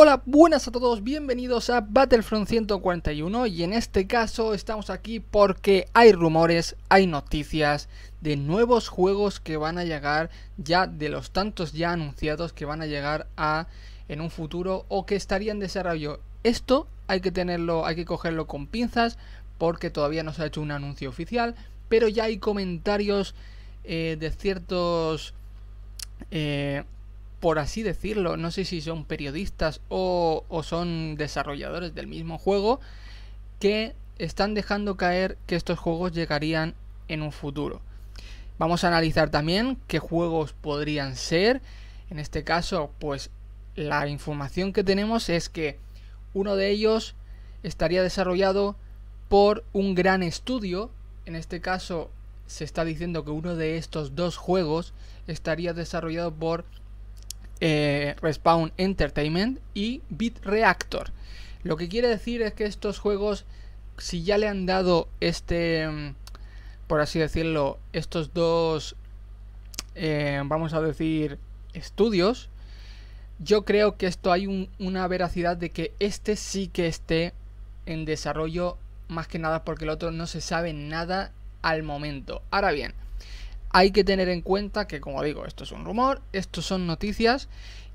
Hola, buenas a todos, bienvenidos a Battlefront 141 y en este caso estamos aquí porque hay rumores, hay noticias de nuevos juegos que van a llegar ya de los tantos ya anunciados que van a llegar a en un futuro o que estarían en desarrollo. Esto hay que tenerlo, hay que cogerlo con pinzas porque todavía no se ha hecho un anuncio oficial, pero ya hay comentarios eh, de ciertos eh, por así decirlo, no sé si son periodistas o, son desarrolladores del mismo juego, que están dejando caer que estos juegos llegarían en un futuro. Vamos a analizar también qué juegos podrían ser. En este caso, pues la información que tenemos es que uno de ellos estaría desarrollado por un gran estudio. En este caso, se está diciendo que uno de estos dos juegos estaría desarrollado por eh, Respawn Entertainment y BitReactor. Reactor. Lo que quiere decir es que estos juegos, si ya le han dado este, mm, por así decirlo, estos dos, eh, vamos a decir, estudios, yo creo que esto hay una veracidad de que este sí que esté en desarrollo, más que nada porque el otro no se sabe nada al momento. Ahora bien, hay que tener en cuenta que, como digo, esto es un rumor, esto son noticias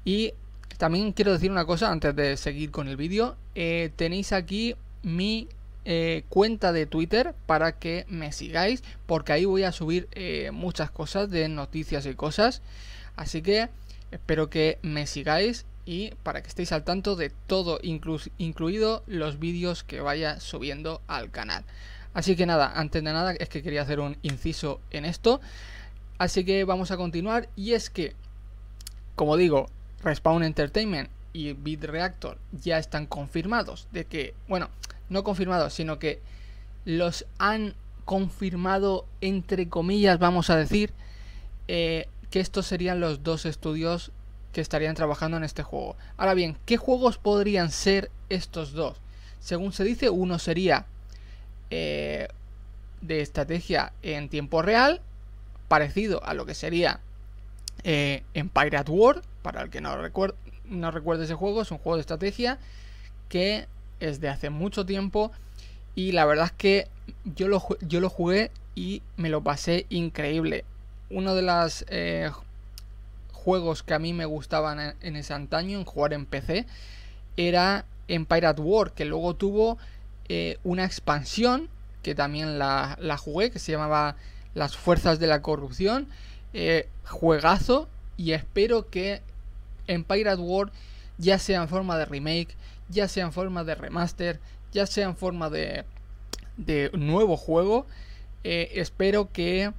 y también quiero decir una cosa antes de seguir con el vídeo. Eh, tenéis aquí mi eh, cuenta de Twitter para que me sigáis, porque ahí voy a subir eh, muchas cosas de noticias y cosas. Así que espero que me sigáis y para que estéis al tanto de todo, incluso incluido los vídeos que vaya subiendo al canal. Así que nada, antes de nada es que quería hacer un inciso en esto. Así que vamos a continuar y es que, como digo, Respawn Entertainment y Beat Reactor ya están confirmados de que, bueno, no confirmados, sino que los han confirmado entre comillas, vamos a decir, eh, que estos serían los dos estudios que estarían trabajando en este juego. Ahora bien, ¿qué juegos podrían ser estos dos? Según se dice, uno sería eh, de estrategia en tiempo real, parecido a lo que sería en eh, Pirate War, para el que no, recuerde ese juego, es un juego de estrategia que es de hace mucho tiempo y la verdad es que yo lo, yo lo jugué y me lo pasé increíble. Uno de los eh, juegos que a mí me gustaban en, ese antaño, en jugar en PC, era en Pirate War, que luego tuvo eh, una expansión que también la, jugué, que se llamaba Las Fuerzas de la Corrupción. Eh, juegazo y espero que En Pirate War, ya sea en forma de remake, ya sea en forma de remaster, ya sea en forma de, nuevo juego, eh, espero que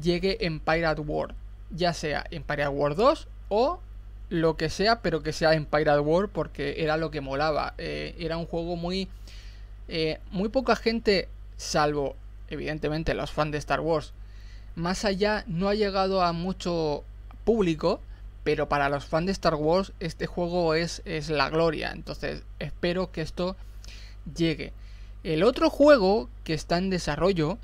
llegue en Pirate War, ya sea en Pirate War 2 o lo que sea, pero que sea en Pirate War porque era lo que molaba. era un juego muy eh, muy poca gente, salvo evidentemente los fans de Star Wars, más allá no ha llegado a mucho público, pero para los fans de Star Wars este juego es, es la gloria, entonces espero que esto llegue. El otro juego que está en desarrollo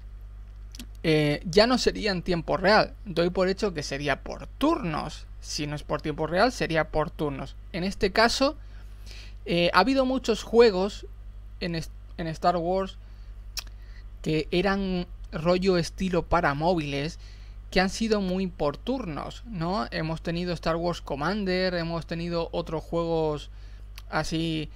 eh, ya no sería en tiempo real, doy por hecho que sería por turnos, si no es por tiempo real sería por turnos. En este caso, eh, ha habido muchos juegos en, este en Star Wars que eran rollo estilo para móviles que han sido muy por turnos, ¿no? Hemos tenido Star Wars Commander, hemos tenido otros juegos así.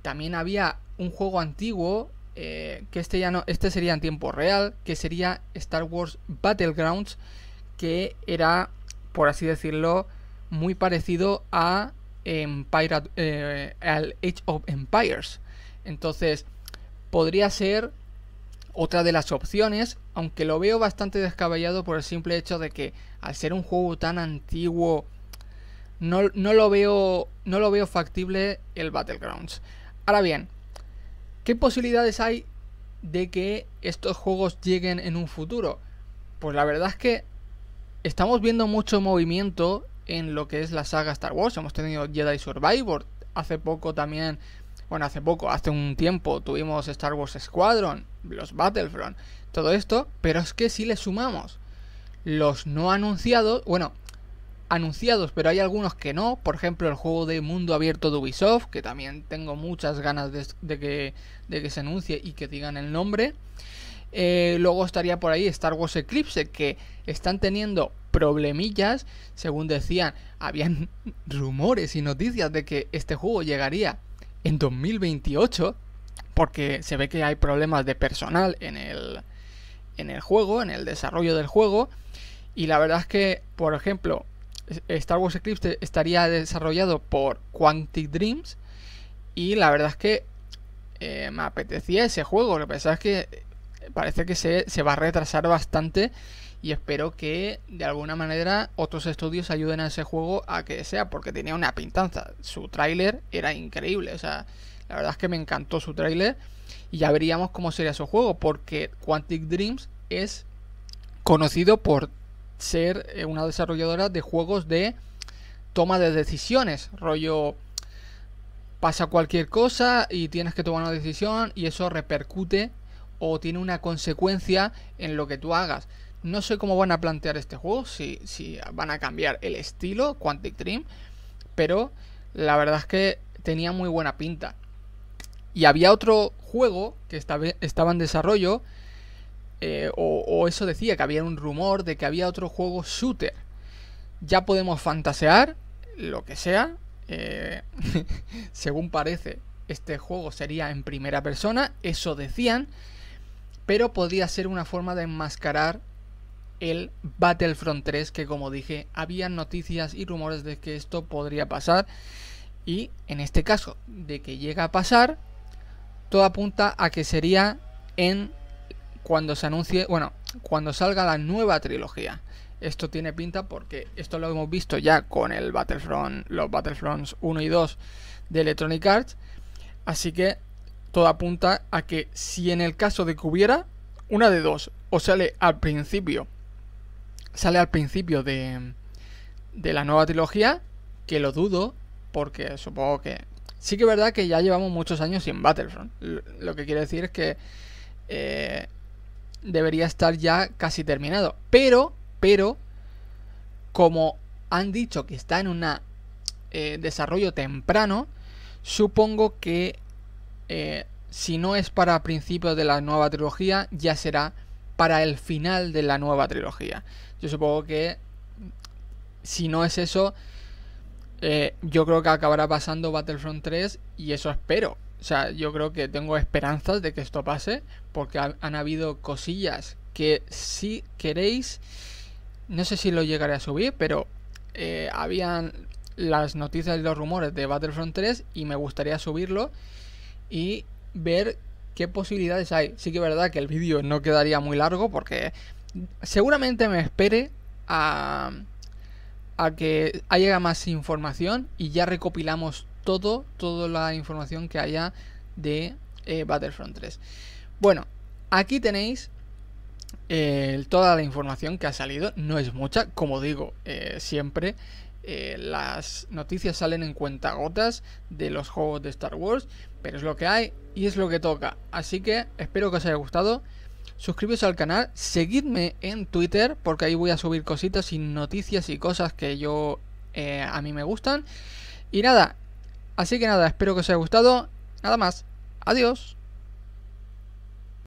También había un juego antiguo, eh, que este ya no, este sería en tiempo real, que sería Star Wars Battlegrounds, que era, por así decirlo, muy parecido a Empire, eh, al Age of Empires. Entonces, podría ser otra de las opciones, aunque lo veo bastante descabellado por el simple hecho de que al ser un juego tan antiguo no, no, lo, veo, no lo veo factible el Battlegrounds. Ahora bien, ¿qué posibilidades hay de que estos juegos lleguen en un futuro? Pues la verdad es que estamos viendo mucho movimiento en lo que es la saga Star Wars. Hemos tenido Jedi Survivor, hace poco también bueno, hace poco, hace un tiempo tuvimos Star Wars Squadron, los Battlefront, todo esto, pero es que si le sumamos los no anunciados, bueno, anunciados, pero hay algunos que no, por ejemplo el juego de mundo abierto de Ubisoft, que también tengo muchas ganas de, que, que, se anuncie y que digan el nombre. Eh, luego estaría por ahí Star Wars Eclipse, que están teniendo problemillas, según decían, habían rumores y noticias de que este juego llegaría en 2028, porque se ve que hay problemas de personal en el, en el juego, en el desarrollo del juego. Y la verdad es que, por ejemplo, Star Wars Eclipse estaría desarrollado por Quantic Dreams. Y la verdad es que eh, me apetecía ese juego. Lo que pasa es que eh, parece que se, se va a retrasar bastante y espero que de alguna manera otros estudios ayuden a ese juego a que sea, porque tenía una pintanza. Su tráiler era increíble, o sea, la verdad es que me encantó su tráiler y ya veríamos cómo sería su juego, porque Quantic Dreams es conocido por ser eh, una desarrolladora de juegos de toma de decisiones, rollo pasa cualquier cosa y tienes que tomar una decisión y eso repercute o tiene una consecuencia en lo que tú hagas. No sé cómo van a plantear este juego, si, van a cambiar el estilo, Quantic Dream, pero la verdad es que tenía muy buena pinta. Y había otro juego que estaba en desarrollo, eh, o, eso decía, que había un rumor de que había otro juego shooter. Ya podemos fantasear, lo que sea. Eh, según parece, este juego sería en primera persona, eso decían, pero podría ser una forma de enmascarar el Battlefront 3, que como dije, había noticias y rumores de que esto podría pasar. Y en este caso, de que llega a pasar, todo apunta a que sería en cuando se anuncie, bueno, cuando salga la nueva trilogía. Esto tiene pinta porque esto lo hemos visto ya con el Battlefront, los Battlefronts 1 y 2 de Electronic Arts. Así que todo apunta a que si en el caso de que hubiera una de dos, o sale al principio sale al principio de, de la nueva trilogía, que lo dudo, porque supongo que... Sí que es verdad que ya llevamos muchos años sin Battlefront. Lo que quiere decir es que eh, debería estar ya casi terminado. Pero, pero, como han dicho que está en un eh, desarrollo temprano, supongo que eh, si no es para principios de la nueva trilogía, ya será para el final de la nueva trilogía. Yo supongo que si no es eso, eh, yo creo que acabará pasando Battlefront 3 y eso espero. O sea, yo creo que tengo esperanzas de que esto pase porque han habido cosillas que si queréis, no sé si lo llegaré a subir, pero eh, habían las noticias y los rumores de Battlefront 3 y me gustaría subirlo y ver qué posibilidades hay. Sí que es verdad que el vídeo no quedaría muy largo porque seguramente me espere a, que haya más información y ya recopilamos todo, toda la información que haya de eh, Battlefront 3. Bueno, aquí tenéis eh, toda la información que ha salido. No es mucha, como digo eh, siempre. Eh, las noticias salen en cuentagotas de los juegos de Star Wars, pero es lo que hay y es lo que toca. Así que espero que os haya gustado. Suscribiros al canal, seguidme en Twitter porque ahí voy a subir cositas y noticias y cosas que yo eh, a mí me gustan. Y nada, así que nada, espero que os haya gustado. Nada más, adiós.